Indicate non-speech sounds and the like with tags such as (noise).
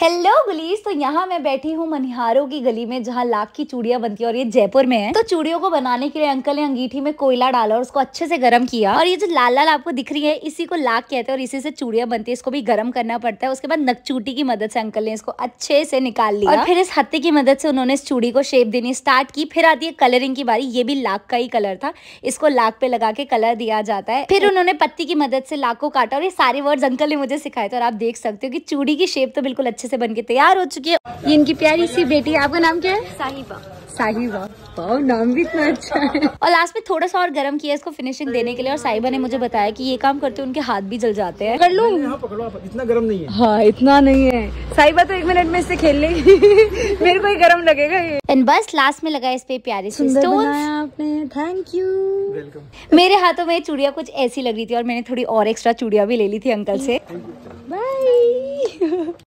hello गुलीस तो यहाँ मैं बैठी हूँ मनिहारों की गली में जहाँ लाख की चूड़िया बनती है और ये जयपुर में है तो चूड़ियों को बनाने के लिए अंकल ने अंगीठी में कोयला डाला और उसको अच्छे से गर्म किया और ये जो लाल लाल आपको दिख रही है इसी को लाख कहते हैं और इसी से चूड़िया बनती है इसको भी गर्म करना पड़ता है उसके बाद नकचूटी की मदद से अंकल ने इसको अच्छे से निकाल लिया और फिर इस हत्ते की मदद से उन्होंने इस चूड़ी को शेप देनी स्टार्ट की फिर आती है कलरिंग की बारी ये भी लाख का ही कलर था इसको लाख पे लगा के कलर दिया जाता है फिर उन्होंने पत्ती की मदद से लाख को काटा और ये सारे वर्ड अंकल ने मुझे सिखाए थे और आप देख सकते हो कि चूड़ी की शेप तो बिल्कुल अच्छे से बन के तैयार हो चुकी है ये इनकी प्यारी सी बेटी है आपका नाम क्या है साहिबा साहिबा नाम भी इतना अच्छा है और लास्ट में थोड़ा सा और गर्म किया इसको फिनिशिंग देने के लिए और साहिबा ने मुझे बताया कि ये काम करते उनके हाथ भी जल जाते हैं कर लू हाँ, इतना गर्म नहीं है हाँ इतना नहीं है साहिबा तो एक मिनट में इससे खेल लेगी (laughs) मेरे को ही गर्म लगेगा ये एंड बस लास्ट में लगा इस पे प्यारे स्टोन आपने थैंक यू मेरे हाथों में चूड़िया कुछ ऐसी लग रही थी और मैंने थोड़ी और एक्स्ट्रा चूड़िया भी ले ली थी अंकल से बाय